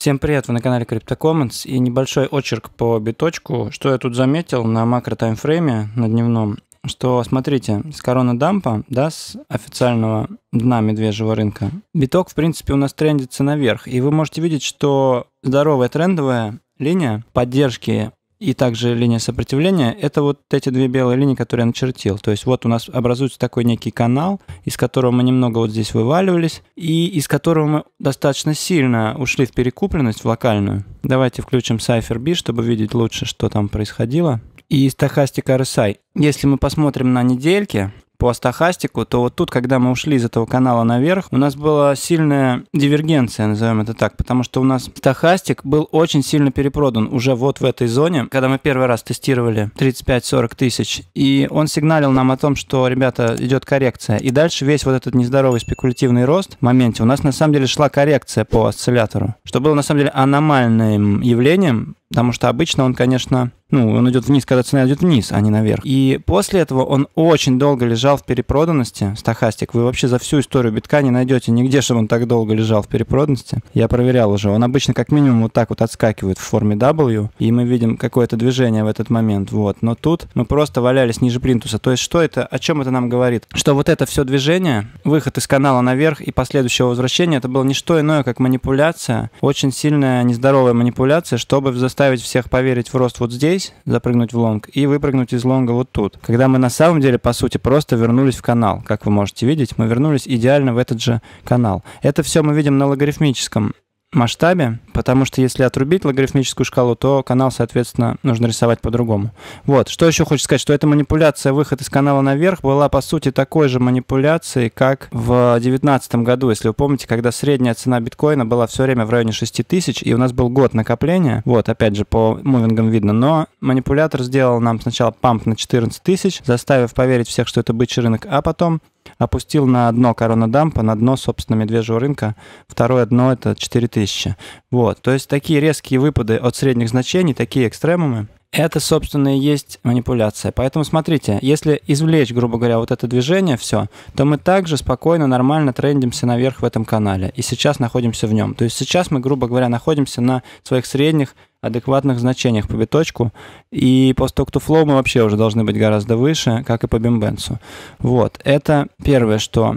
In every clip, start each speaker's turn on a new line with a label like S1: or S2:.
S1: Всем привет, вы на канале CryptoCommons и небольшой очерк по биточку. Что я тут заметил на макро таймфрейме, на дневном, что, смотрите, с корона дампа, да, с официального дна медвежьего рынка, биток, в принципе, у нас трендится наверх. И вы можете видеть, что здоровая трендовая линия поддержки и также линия сопротивления, это вот эти две белые линии, которые я начертил. То есть вот у нас образуется такой некий канал, из которого мы немного вот здесь вываливались, и из которого мы достаточно сильно ушли в перекупленность, в локальную. Давайте включим Cypher B, чтобы видеть лучше, что там происходило. И стохастика RSI. Если мы посмотрим на недельки, по стахастику, то вот тут, когда мы ушли из этого канала наверх, у нас была сильная дивергенция, назовем это так, потому что у нас стахастик был очень сильно перепродан уже вот в этой зоне, когда мы первый раз тестировали 35-40 тысяч, и он сигналил нам о том, что, ребята, идет коррекция. И дальше весь вот этот нездоровый спекулятивный рост в моменте у нас на самом деле шла коррекция по осциллятору, что было на самом деле аномальным явлением, Потому что обычно он, конечно, ну, он идет вниз, когда цена идет вниз, а не наверх. И после этого он очень долго лежал в перепроданности, стахастик. Вы вообще за всю историю битка не найдете нигде, чтобы он так долго лежал в перепроданности. Я проверял уже. Он обычно как минимум вот так вот отскакивает в форме W, и мы видим какое-то движение в этот момент, вот. Но тут мы просто валялись ниже плинтуса. То есть что это, о чем это нам говорит? Что вот это все движение, выход из канала наверх и последующего возвращения, это было не что иное, как манипуляция, очень сильная нездоровая манипуляция, чтобы заставить заставить всех поверить в рост вот здесь, запрыгнуть в лонг, и выпрыгнуть из лонга вот тут. Когда мы на самом деле, по сути, просто вернулись в канал. Как вы можете видеть, мы вернулись идеально в этот же канал. Это все мы видим на логарифмическом масштабе, потому что если отрубить логарифмическую шкалу, то канал, соответственно, нужно рисовать по-другому. Вот, что еще хочу сказать, что эта манипуляция, выход из канала наверх, была, по сути, такой же манипуляцией, как в 2019 году, если вы помните, когда средняя цена биткоина была все время в районе 6 тысяч, и у нас был год накопления, вот, опять же, по мувингам видно, но манипулятор сделал нам сначала памп на 14 тысяч, заставив поверить всех, что это бычий рынок, а потом опустил на дно корона дампа, на дно, собственно, медвежьего рынка. Второе дно — это 4000. Вот, то есть такие резкие выпады от средних значений, такие экстремумы — это, собственно, и есть манипуляция. Поэтому смотрите, если извлечь, грубо говоря, вот это движение, все, то мы также спокойно, нормально трендимся наверх в этом канале. И сейчас находимся в нем. То есть сейчас мы, грубо говоря, находимся на своих средних адекватных значениях по биточку. И по стокту флоу мы вообще уже должны быть гораздо выше, как и по бимбенсу. Вот, это первое, что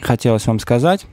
S1: хотелось вам сказать.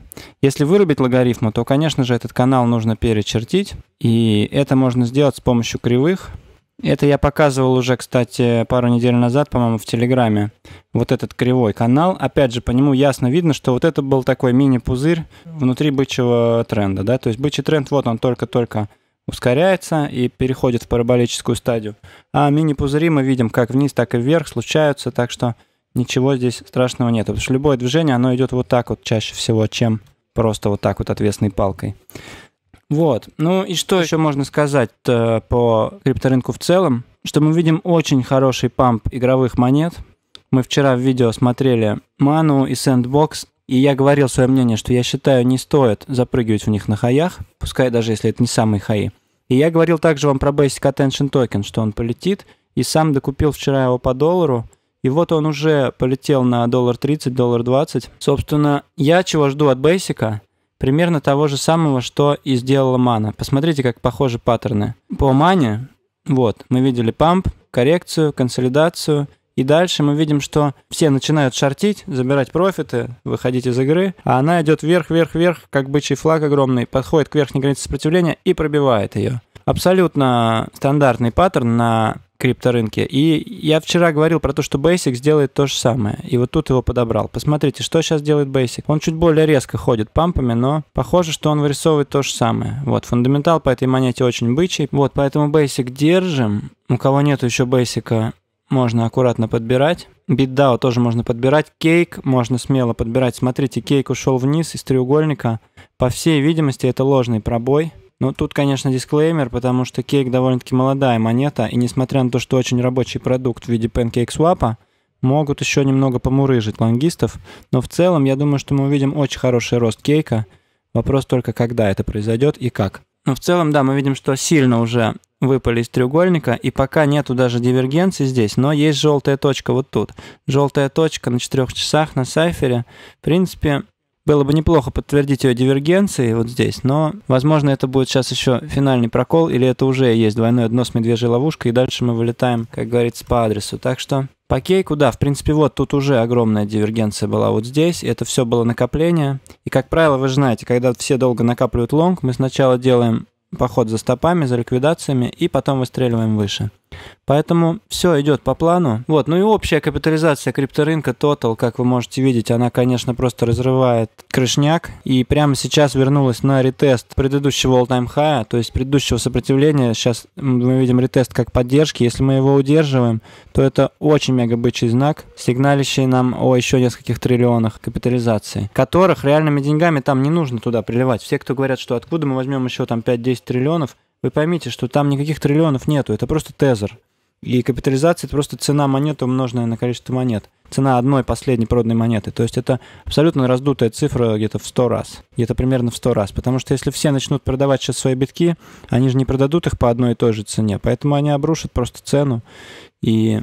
S1: Если вырубить логарифму, то, конечно же, этот канал нужно перечертить. И это можно сделать с помощью кривых – это я показывал уже, кстати, пару недель назад, по-моему, в Телеграме. Вот этот кривой канал. Опять же, по нему ясно видно, что вот это был такой мини-пузырь внутри бычьего тренда. Да? То есть бычий тренд, вот он только-только ускоряется и переходит в параболическую стадию. А мини-пузыри мы видим как вниз, так и вверх, случаются, так что ничего здесь страшного нет. Потому что любое движение, оно идет вот так вот чаще всего, чем просто вот так вот отвесной палкой. Вот. Ну и что еще можно сказать э, по крипторынку в целом? Что мы видим очень хороший памп игровых монет. Мы вчера в видео смотрели Ману и Сэндбокс, и я говорил свое мнение, что я считаю, не стоит запрыгивать у них на хаях, пускай даже если это не самые хаи. И я говорил также вам про Basic Attention Token, что он полетит, и сам докупил вчера его по доллару, и вот он уже полетел на доллар 30, доллар 20. Собственно, я чего жду от Basic? примерно того же самого, что и сделала мана. Посмотрите, как похожи паттерны. По мане, вот, мы видели памп, коррекцию, консолидацию, и дальше мы видим, что все начинают шортить, забирать профиты, выходить из игры, а она идет вверх, вверх, вверх, как бычий флаг огромный, подходит к верхней границе сопротивления и пробивает ее. Абсолютно стандартный паттерн на крипторынке. И я вчера говорил про то, что Basic сделает то же самое. И вот тут его подобрал. Посмотрите, что сейчас делает Basic. Он чуть более резко ходит пампами, но похоже, что он вырисовывает то же самое. Вот, фундаментал по этой монете очень бычий. Вот, поэтому Basic держим. У кого нет еще Basic, можно аккуратно подбирать. BitDAO тоже можно подбирать. Кейк можно смело подбирать. Смотрите, кейк ушел вниз из треугольника. По всей видимости, это ложный пробой. Ну, тут, конечно, дисклеймер, потому что кейк довольно-таки молодая монета, и несмотря на то, что очень рабочий продукт в виде PancakeSwap, могут еще немного помурыжить лонгистов, но в целом я думаю, что мы увидим очень хороший рост кейка. Вопрос только, когда это произойдет и как. Но в целом, да, мы видим, что сильно уже выпали из треугольника, и пока нету даже дивергенции здесь, но есть желтая точка вот тут. Желтая точка на четырех часах на сайфере. В принципе, было бы неплохо подтвердить ее дивергенции вот здесь, но, возможно, это будет сейчас еще финальный прокол, или это уже есть двойное дно с медвежьей ловушкой, и дальше мы вылетаем, как говорится, по адресу. Так что по кейку, да, в принципе, вот тут уже огромная дивергенция была вот здесь, и это все было накопление. И, как правило, вы же знаете, когда все долго накапливают лонг, мы сначала делаем поход за стопами, за ликвидациями, и потом выстреливаем выше. Поэтому все идет по плану. Вот, ну и общая капитализация крипторынка Total, как вы можете видеть, она, конечно, просто разрывает крышняк. И прямо сейчас вернулась на ретест предыдущего all-time high, то есть предыдущего сопротивления. Сейчас мы видим ретест как поддержки. Если мы его удерживаем, то это очень мега бычий знак, сигналищий нам о еще нескольких триллионах капитализации, которых реальными деньгами там не нужно туда приливать. Все, кто говорят, что откуда мы возьмем еще там 5-10 триллионов, вы поймите, что там никаких триллионов нету, это просто тезер. И капитализация – это просто цена монеты, умноженная на количество монет. Цена одной последней проданной монеты. То есть это абсолютно раздутая цифра где-то в 100 раз. Где-то примерно в 100 раз. Потому что если все начнут продавать сейчас свои битки, они же не продадут их по одной и той же цене. Поэтому они обрушат просто цену. И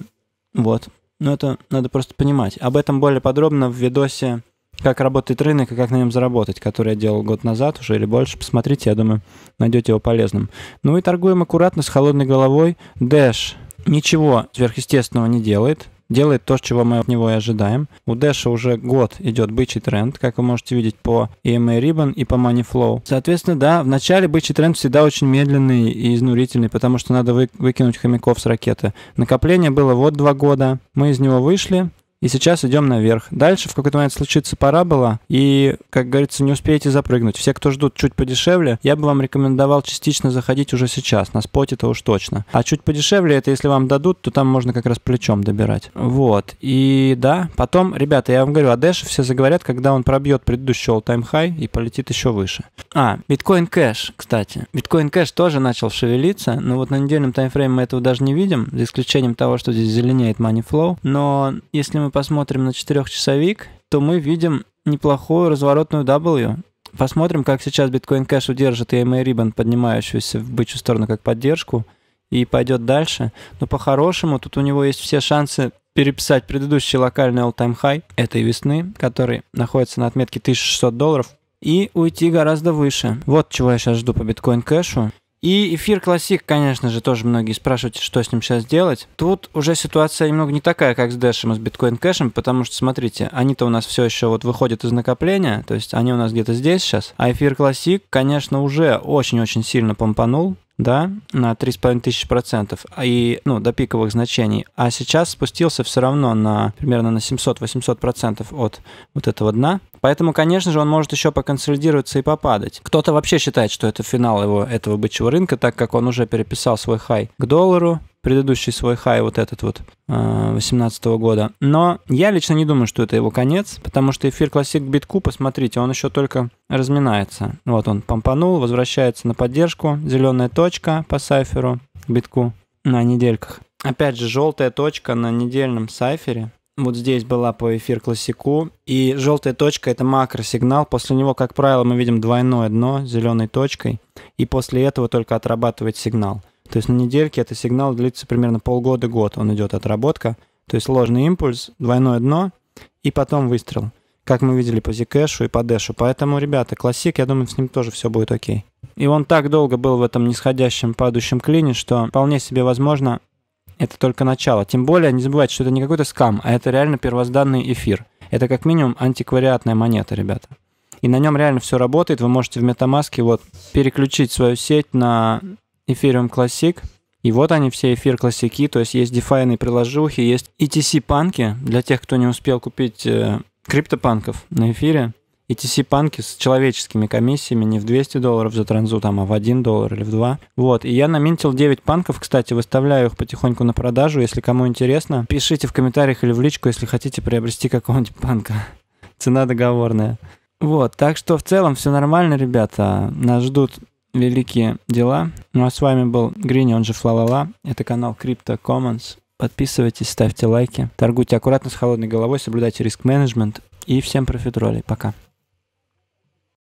S1: вот. Но это надо просто понимать. Об этом более подробно в видосе как работает рынок и как на нем заработать, который я делал год назад уже или больше. Посмотрите, я думаю, найдете его полезным. Ну и торгуем аккуратно, с холодной головой. Dash ничего сверхъестественного не делает. Делает то, чего мы от него и ожидаем. У Dash уже год идет бычий тренд, как вы можете видеть по EMA Ribbon эм и по Money Flow. Соответственно, да, в начале бычий тренд всегда очень медленный и изнурительный, потому что надо вы, выкинуть хомяков с ракеты. Накопление было вот два года. Мы из него вышли, и сейчас идем наверх. Дальше в какой-то момент случится парабола, и, как говорится, не успеете запрыгнуть. Все, кто ждут чуть подешевле, я бы вам рекомендовал частично заходить уже сейчас, на споте это уж точно. А чуть подешевле, это если вам дадут, то там можно как раз плечом добирать. Вот, и да, потом, ребята, я вам говорю, о Дэше все заговорят, когда он пробьет предыдущий all-time high и полетит еще выше. А, биткоин кэш, кстати. Биткоин кэш тоже начал шевелиться, но вот на недельном таймфрейме мы этого даже не видим, за исключением того, что здесь зеленеет money flow. Но если мы посмотрим на четырехчасовик, то мы видим неплохую разворотную W. Посмотрим, как сейчас Bitcoin Cash удержит EMA Ribbon, поднимающуюся в бычью сторону как поддержку, и пойдет дальше. Но по-хорошему тут у него есть все шансы переписать предыдущий локальный all-time high этой весны, который находится на отметке 1600 долларов, и уйти гораздо выше. Вот чего я сейчас жду по биткоин кэшу. И эфир классик, конечно же, тоже многие спрашивают, что с ним сейчас делать. Тут уже ситуация немного не такая, как с Дэшем и с биткоин кэшем, потому что, смотрите, они-то у нас все еще вот выходят из накопления, то есть они у нас где-то здесь сейчас, а эфир классик, конечно, уже очень-очень сильно помпанул, да, на 3,5 тысячи процентов, а и, ну, до пиковых значений. А сейчас спустился все равно на примерно на 700-800 процентов от вот этого дна. Поэтому, конечно же, он может еще поконсолидироваться и попадать. Кто-то вообще считает, что это финал его этого бычьего рынка, так как он уже переписал свой хай к доллару, предыдущий свой хай, вот этот вот, 2018 э, года. Но я лично не думаю, что это его конец, потому что эфир классик битку, посмотрите, он еще только разминается. Вот он помпанул, возвращается на поддержку, зеленая точка по сайферу, битку на недельках. Опять же, желтая точка на недельном сайфере, вот здесь была по эфир классику. И желтая точка это макросигнал. После него, как правило, мы видим двойное дно зеленой точкой. И после этого только отрабатывает сигнал. То есть на недельке это сигнал длится примерно полгода-год, он идет отработка. То есть ложный импульс, двойное дно и потом выстрел. Как мы видели по Zcash и по Dash. Поэтому, ребята, классик, я думаю, с ним тоже все будет окей. И он так долго был в этом нисходящем падающем клине, что вполне себе возможно это только начало. Тем более, не забывайте, что это не какой-то скам, а это реально первозданный эфир. Это как минимум антиквариатная монета, ребята. И на нем реально все работает. Вы можете в MetaMask вот переключить свою сеть на Ethereum Classic. И вот они все эфир классики, то есть есть DeFi приложухи, есть ETC панки для тех, кто не успел купить э, криптопанков на эфире. ETC панки с человеческими комиссиями не в 200 долларов за транзу, там, а в 1 доллар или в 2. Вот, и я наминтил 9 панков, кстати, выставляю их потихоньку на продажу, если кому интересно. Пишите в комментариях или в личку, если хотите приобрести какого-нибудь панка. Цена договорная. Вот, так что в целом все нормально, ребята. Нас ждут великие дела. Ну а с вами был Грини, он же Флалала. Это канал Crypto Commons. Подписывайтесь, ставьте лайки, торгуйте аккуратно с холодной головой, соблюдайте риск-менеджмент. И всем профитролей. Пока.